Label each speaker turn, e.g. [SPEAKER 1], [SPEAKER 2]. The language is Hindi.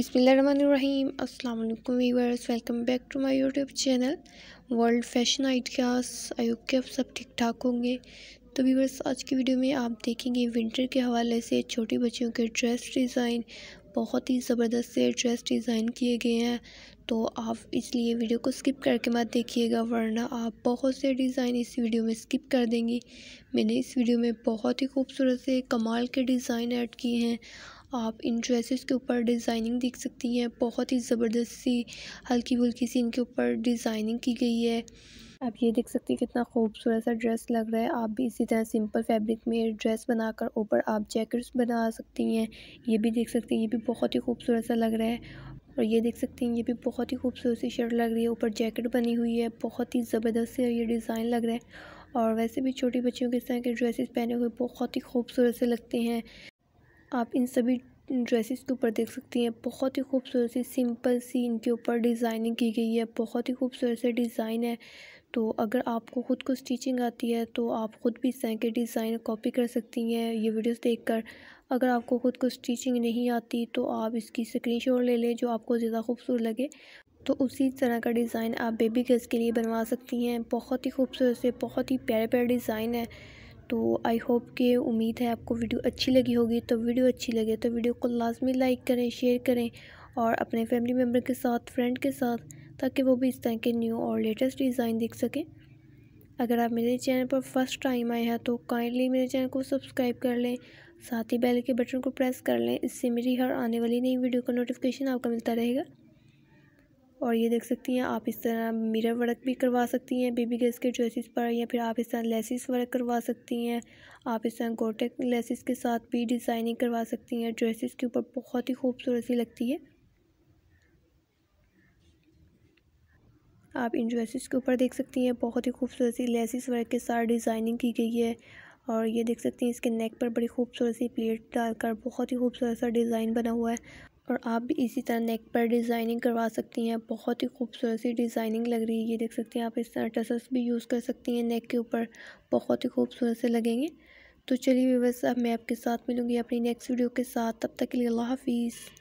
[SPEAKER 1] अस्सलाम वालेकुम viewers welcome back to my YouTube channel world fashion ideas I hope के आप सब ठीक ठाक होंगे तो वीवर्स आज की वीडियो में आप देखेंगे विंटर के हवाले से छोटे बच्चियों के ड्रेस डिज़ाइन बहुत ही ज़बरदस्त से ड्रेस डिज़ाइन किए गए हैं तो आप इसलिए वीडियो को स्किप करके मत देखिएगा वरना आप बहुत से डिज़ाइन इस वीडियो में स्किप कर देंगी मैंने इस वीडियो में बहुत ही खूबसूरत से कमाल के डिज़ाइन ऐड किए हैं आप इन ड्रेसेस के ऊपर डिज़ाइनिंग देख सकती हैं बहुत ही ज़बरदस्त सी हल्की फुल्की सी इनके ऊपर डिज़ाइनिंग की गई है आप ये देख सकते हैं कितना खूबसूरत सा ड्रेस लग रहा है आप भी इसी तरह सिंपल फैब्रिक में ड्रेस बनाकर ऊपर आप जैकेट्स बना सकती हैं ये भी देख सकते हैं ये भी बहुत ही खूबसूरत सा लग रहा है और ये देख सकते हैं ये भी बहुत ही खूबसूरत सी शर्ट लग रही है ऊपर जैकेट बनी हुई है बहुत ही ज़बरदस्त से ये डिज़ाइन लग रहा है और वैसे भी छोटी बच्चियों के इस तरह के ड्रेसेस पहने हुए बहुत ही खूबसूरत से लगते हैं आप इन सभी ड्रेसेस के ऊपर देख सकती हैं बहुत ही खूबसूरत सी सिंपल सी इनके ऊपर डिज़ाइनिंग की गई है बहुत ही खूबसूरत से डिज़ाइन है तो अगर आपको ख़ुद को स्टिचिंग आती है तो आप ख़ुद भी इस के डिज़ाइन कॉपी कर सकती हैं ये वीडियोस देखकर अगर आपको ख़ुद को स्टिचिंग नहीं आती तो आप इसकी स्क्रीन ले लें जो आपको ज़्यादा खूबसूरत लगे तो उसी तरह का डिज़ाइन आप बेबी गर्ल्स के लिए बनवा सकती हैं बहुत ही खूबसूरत से बहुत ही प्यारे प्यारे डिज़ाइन है तो आई होप कि उम्मीद है आपको वीडियो अच्छी लगी होगी तो वीडियो अच्छी लगे तो वीडियो को लाजमी लाइक करें शेयर करें और अपने फैमिली मेम्बर के साथ फ्रेंड के साथ ताकि वो भी इस तरह के न्यू और लेटेस्ट डिज़ाइन देख सकें अगर आप मेरे चैनल पर फर्स्ट टाइम आए हैं तो काइंडली मेरे चैनल को सब्सक्राइब कर लें साथ ही बेल के बटन को प्रेस कर लें इससे मेरी हर आने वाली नई वीडियो का नोटिफिकेशन आपका मिलता रहेगा और ये देख सकती हैं आप इस तरह मिरर वर्क भी करवा सकती हैं बेबी गर्ल्स के ड्रेसिस पर या फिर आप इस तरह लेसिस वर्क करवा सकती हैं आप इस तरह गोटेक लेसिस के साथ भी डिज़ाइनिंग करवा सकती हैं ड्रेसिस के ऊपर बहुत ही खूबसूरत सी लगती है आप इन ड्रेसिस के ऊपर देख सकती हैं बहुत ही खूबसूरत सी लेसिस वर्क के साथ डिज़ाइनिंग की गई है और ये देख सकती हैं इसके नेक पर बड़ी खूबसूरत सी प्लेट डालकर बहुत ही खूबसूरत सा डिज़ाइन बना हुआ है और आप भी इसी तरह नेक पर डिज़ाइनिंग करवा सकती हैं बहुत ही खूबसूरत सी डिज़ाइनिंग लग रही है ये देख सकते हैं आप इस तरह टसल्स भी यूज़ कर सकती हैं नेक के ऊपर बहुत ही खूबसूरत से लगेंगे तो चलिए व्यवर्स अब मैं आपके साथ मिलूँगी अपनी नेक्स्ट वीडियो के साथ तब तक के लिए अल्लाह हाफिज़